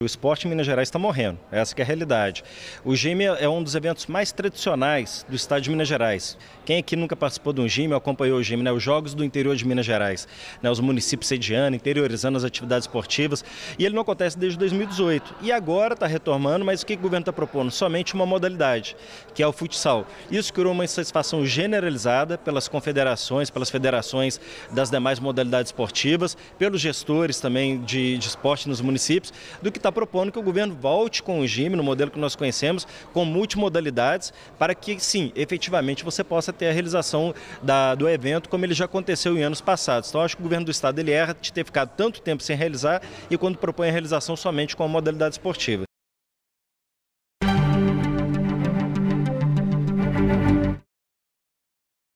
O esporte em Minas Gerais está morrendo, essa é a realidade. O GIME é um dos eventos mais tradicionais do estado de Minas Gerais. Quem aqui nunca participou de um GIME acompanhou o GIME, né? os jogos do interior de Minas Gerais, né? os municípios sediando, interiorizando as atividades esportivas, e ele não acontece desde 2018. E agora está retomando, mas o que o governo está propondo? Somente uma modalidade, que é o futsal. Isso criou uma insatisfação generalizada pelas confederações, pelas federações das demais modalidades esportivas, pelos gestores também de, de esporte nos municípios, do que está propondo que o governo volte com o GIME, no modelo que nós conhecemos, com multimodalidades, para que sim, efetivamente você possa ter a realização da, do evento como ele já aconteceu em anos passados. Então acho que o governo do estado ele erra de ter ficado tanto tempo sem realizar e quando propõe a realização somente com a modalidade esportiva.